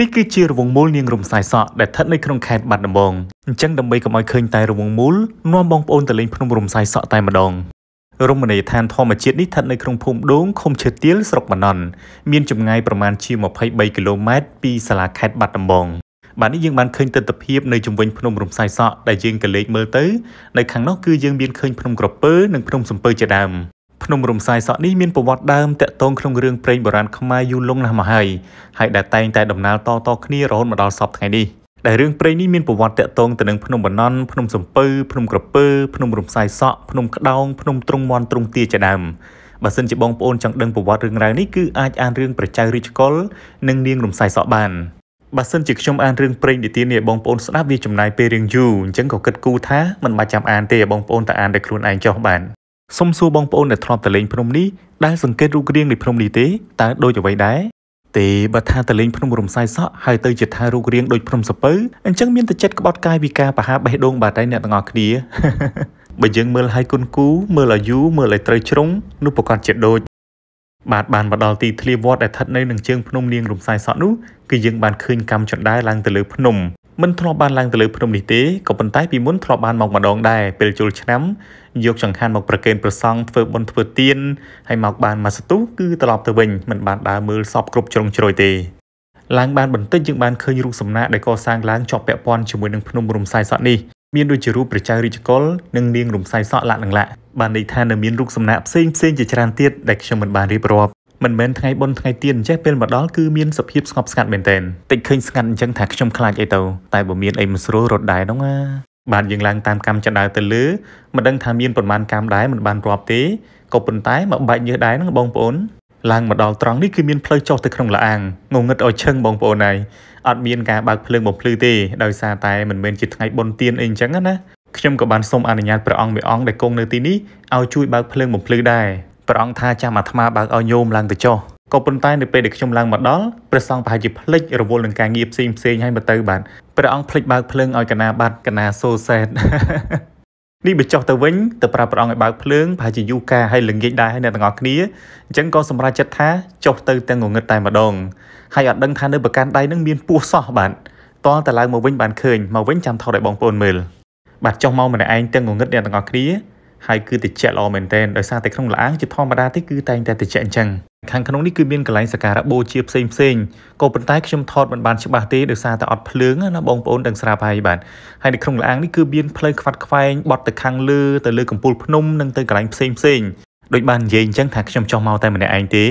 នេះគឺជារវងមូលនាងរំសាយសក់ដែលស្ថិតនៅក្នុងខេត្តបាត់ដំបងអញ្ចឹងដើម្បីកុំឲ្យឃើញតែរវងមូលនាំបងប្អូនទៅលេងភ្នំរំសាយសក់តែម្ដងរមណីយដ្ឋានធម្មជាតិនេះស្ថិតនៅក្នុងភូមិដូងឃុំឈើទាលស្រុកបណ្ណន់មានចម្ងាយប្រមាណជា23គីឡូម៉ែត្រពីសាលាខេត្តបាត់ដំបងបាទនេះយើងបានឃើញទស្សនវិជ្ជានៅជុំវិញភ្នំរំសាយសក់ដែលយើងក៏លេចមើលទៅនៅខាងនោះគឺយើងមានឃើញភ្នំក្រពើនិងភ្នំសំពើជាដើមភ្នំរំសាយសក់នេះមានប្រវត្តិដើមតាក់ទងក្នុងរឿងព្រេងបុរាណខ្មែរយូរលង់ណាស់មកហើយហើយដែលតែងតែដំណាលតតគ្នារហូតមកដល់សពថ្ងៃនេះដែលរឿងព្រេងនេះមានប្រវត្តិតាក់ទងទៅនឹងភ្នំបណ្ណន់ភ្នំសំពៅភ្នំក្រពើភ្នំរំសាយសក់ភ្នំក្ដោងភ្នំទ្រង់មន់ទ្រង់ទាជាដើមបើសិនជាបងប្អូនចង់ដឹងប្រវត្តិរឿងរ៉ាវនេះគឺអាចអានរឿងប្រចៅរាជកុលនិងនាងរំសាយសក់បានបើសិនជាខ្ញុំអានរឿងព្រេងនិទាននេះបងប្អូនស្ដាប់វាចំណាយពេលរៀងយូរអញ្ចឹងក៏គិតគូរថាមិនបាច់ចាំអានទេបងប្អូនតែអានដោយខ្លួនឯងចុះបានសូមសួរបងប្អូនដែលធ្លាប់ទៅលេងភ្នំនេះដែលសង្កេតរូបរាងនៃភ្នំនេះទេតើដូចអ្វីដែរទេបើថាទៅលេងភ្នំរំសាយសក់ហើយទៅជាថារូបរាងដូចភ្នំសពើអញ្ចឹងមានតែចិត្តក្បត់កាយវិការប្រហាបេះដូងបាទតែអ្នកទាំងអស់គ្នាបើយើងមើលឲ្យគុណគូមើលឲ្យយូរមើលឲ្យត្រូវជ្រុងនោះប្រកាសជាដូចបាទបានមកដល់ទីធ្លាវត្តដែលស្ថិតនៅនឹងជើងភ្នំនាងរំសាយសក់នោះគឺយើងបានឃើញកម្មចណ្ដាលឡើងទៅលើភ្នំមិនធ្លាប់បានឡើងទៅលើភ្នំនេះទេក៏ប៉ុន្តែពីមុនធ្លាប់បានមកម្ដងដែរពេលចូលឆ្នាំយកចង្ហាន់មកប្រគេនប្រសង់ធ្វើបុណ្យធ្វើទានហើយមកបានមួយសន្ទុះគឺត្រឡប់ទៅវិញមិនបានដើរមើលសពគ្រប់ជ្រុងជ្រោយទេឡើងបានបន្តិចយើងបានឃើញរូបសំណាកដែលកសាងឡើងជាប់ពាក់ព័ន្ធជាមួយនឹងភ្នំរំសាយសក់នេះមានដូចជារូបប្រជារាជកុលនិងនាងរំសាយសក់លក្ខណៈបានន័យថានៅមានរូបសំណាកផ្សេងផ្សេងជាច្រើនទៀតដែលខ្ញុំមិនបានរៀបរាប់មិនមែនថ្ងៃបុណ្យថ្ងៃទានអញ្ចេះពេលមកដល់គឺមានសភាពស្ងប់ស្ងាត់មែនទែនតិចឃើញស្ងាត់អញ្ចឹងថាខ្ញុំខ្លាចអីទៅតែបើមានអីមិនស្រួលរត់ដែរនោះណាបានយើងឡើងតាមកម្មចដៅទៅលើមិនដឹងថាមានប្រមាណកម្មដែរមិនបានរាប់ទេក៏ប៉ុន្តែមកបាច់ញើសដែរហ្នឹងបងប្អូនឡើងមកដល់ត្រង់នេះគឺមានផ្លូវចុះទៅក្នុងលាអាងងងឹតឲ្យឈឹងបងប្អូនហើយអត់មានការបើកភ្លើងបំភ្លឺទេដោយសារតែមិនមែនជាថ្ងៃបុណ្យទានអីអញ្ចឹងណាខ្ញុំក៏បានសូមអនុញ្ញាតព្រះអង្គមួយអង្គដែលគង់នៅទីនេះឲ្យជួយបើកភ្លើងបំភ្លឺដែរព្រះអង្គថាចាំអាត្មាបើកឲ្យញោមឡើងទៅចុះក៏ប៉ុន្តែនៅពេលដែលខ្ញុំឡើងមកដល់ព្រះសង្ឃប្រហែលជាភ្លេចរវល់នឹងការងារផ្សេងផ្សេងហើយមកទៅបាទព្រះអង្គភ្លេចបើកភ្លើងឲ្យកណាបាត់កណាសូសេតនេះបើចុះទៅវិញទៅប្រាប់ព្រះអង្គឲ្យបើកភ្លើងប្រហែលជាយូកាហើយល្ងាចដែរហើយអ្នកទាំងអស់គ្នាអញ្ចឹងក៏សម្រេចចិត្តថាចុះទៅទាំងងងឹតតែម្ដងហើយអត់ដឹងថានៅប្រកាន់ដៃនឹងមានពោះសោះបាទតតែឡើងមកវិញបានឃើញមកវិញចាំថតឲ្យបងប្អូនមើលបាទចុះមកម្នាក់ឯងទាំងងងឹតអ្នកទាំងអស់គ្នាហើយគឺតិចល្អមែនទែនដោយសារតែក្នុងលអាងជាធម្មតាទេគឺតែងតែតិចអញ្ចឹងខាងក្នុងនេះគឺមានកន្លែងសក្ការៈបូជាផ្សេងផ្សេងក៏ប៉ុន្តែខ្ញុំថតមិនបានច្បាស់ទេដោយសារតែអត់ភ្លើងណាបងប្អូនទាំងស្រាប់ហើយបាទហើយនៅក្នុងលអាងនេះគឺមានផ្លូវខ្វាត់ខ្វែងបត់ទៅខាងលើទៅលើកំពូលភ្នំនិងទៅកន្លែងផ្សេងផ្សេងដូចបាននិយាយអញ្ចឹងថាខ្ញុំចោះមកតែម្នាក់ឯងទេ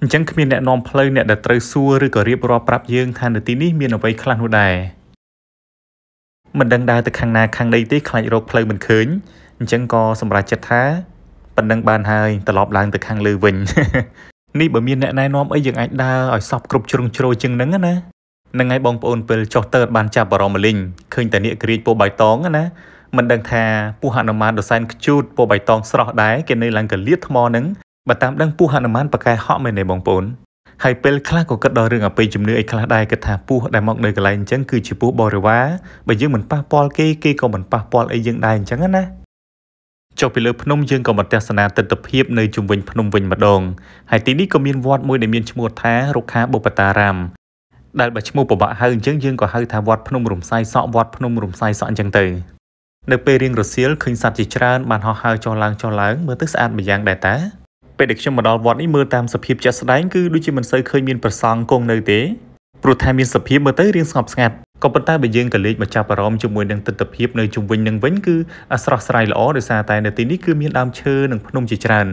អញ្ចឹងគ្មានអ្នកនាំផ្លូវអ្នកដែលត្រូវសួរឬក៏រៀបរាប់ប្រាប់យើងថានៅទីនេះមានអ្វីខ្លះនោះដែរមិនដឹងដើរទៅខាងណាខាងណីទេខ្លាចរកផ្លូវមិនឃើញអញ្ចឹងក៏សម្រេចចិត្តថាប៉ុណ្ណឹងបានហើយត្រឡប់ឡើងទៅខាងលើវិញនេះបើមានអ្នកណែនាំអីយើងអាចដើរឲ្យសពគ្រប់ជ្រុងជ្រោយជាងហ្នឹងណានឹងឲ្យបងប្អូនពេលចុះតើតបានចាប់អារម្មណ៍មលិញឃើញតែនាគក្រាចពោបៃតងណាមិនដឹងថាពូហនុមានដសែនខ្ជូតពោបៃតងស្រស់ដែរគេនៅឡើងកលៀតថ្មហ្នឹងបើតាមដឹងពូហនុមានប៉កែហក់មែនទេបងប្អូនហើយពេលខ្លះក៏គិតដល់រឿងអបិយជំនឿអីខ្លះដែរគិតថាពូដែលមកនៅកន្លែងអញ្ចឹងគឺជាពូបរិវារបើយើងមិនប៉ះពាល់គេគេក៏មិនប៉ះពាល់អីយើងដែរអញ្ចឹងណាចុះពីលើភ្នំយើងក៏មកទស្សនាទិដ្ឋភាពនៅជុំវិញភ្នំវិញម្ដង ហើយទីនេះក៏មានវត្ត មួយដែលមានឈ្មោះថារុក្ខាបុបតារាមដែលបើឈ្មោះពិបាកហៅអញ្ចឹងយើងក៏ហៅថាវត្តភ្នំរំសាយសក់វត្តភ្នំរំសាយសក់អញ្ចឹងទៅនៅពេលរៀងរសៀលឃើញសត្វជាច្រើនបានហោះហើរចុះឡើងចុះឡើងមើលទៅស្អាតម្យ៉ាងដែរតាពេលដែលខ្ញុំមកដល់វត្តនេះមើលតាមសភាពជាក់ស្ដែងគឺដូចជាមិនសូវឃើញមានប្រសង់គង់នៅទេព្រោះថាមានសភាពមើលទៅរៀងស្ងប់ស្ងាត់ក៏ប៉ុន្តែបើយើងក៏លេចមកចាប់អារម្មណ៍ជាមួយនឹងទស្សនវិជ្ជានៅជុំវិញនឹងវិញគឺអាស្រស់ស្រាយល្អដោយសារតែនៅទីនេះគឺមានដើមឈើនិងភ្នំជាច្រើន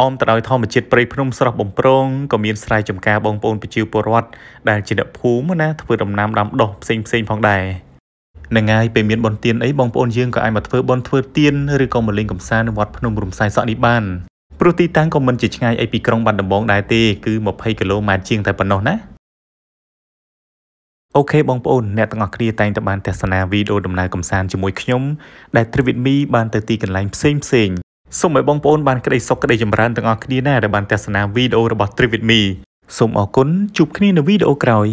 អមទៅដោយធម្មជាតិព្រៃភ្នំស្រស់បំព្រងក៏មានស្រែចម្ការបងប្អូនប្រជាពលរដ្ឋដែលជាអ្នកភូមិណាធ្វើដំណាំដាំដុះផ្សេងផ្សេងផងដែរនឹងហើយពេលមានបនទៀនអីបងប្អូនយើងក៏អាចមកធ្វើបនធ្វើទៀនឬក៏មកលេងកំសាន្តនៅវត្តភ្នំរំសាយសក់នេះបានព្រោះទីតាំងក៏មិនជាឆ្ងាយអីពីក្រុងបាត់ដំបងដែរទេគឺ20គីឡូម៉ែត្រជាងតែប៉ុណ្ណោះណាអូខេបងប្អូនអ្នកទាំងអស់គ្នាតែងតែបានទស្សនាវីដេអូដំណើរកំសាន្តជាមួយខ្ញុំដែល Trivit Me បានទៅទីកន្លែងផ្សេងផ្សេងសូមឲ្យបងប្អូនបានក្តីសុខក្តីចម្រើនទាំងអស់គ្នាណាដែលបានទស្សនាវីដេអូរបស់ Trivit Me សូមអរគុណជួបគ្នានៅវីដេអូក្រោយ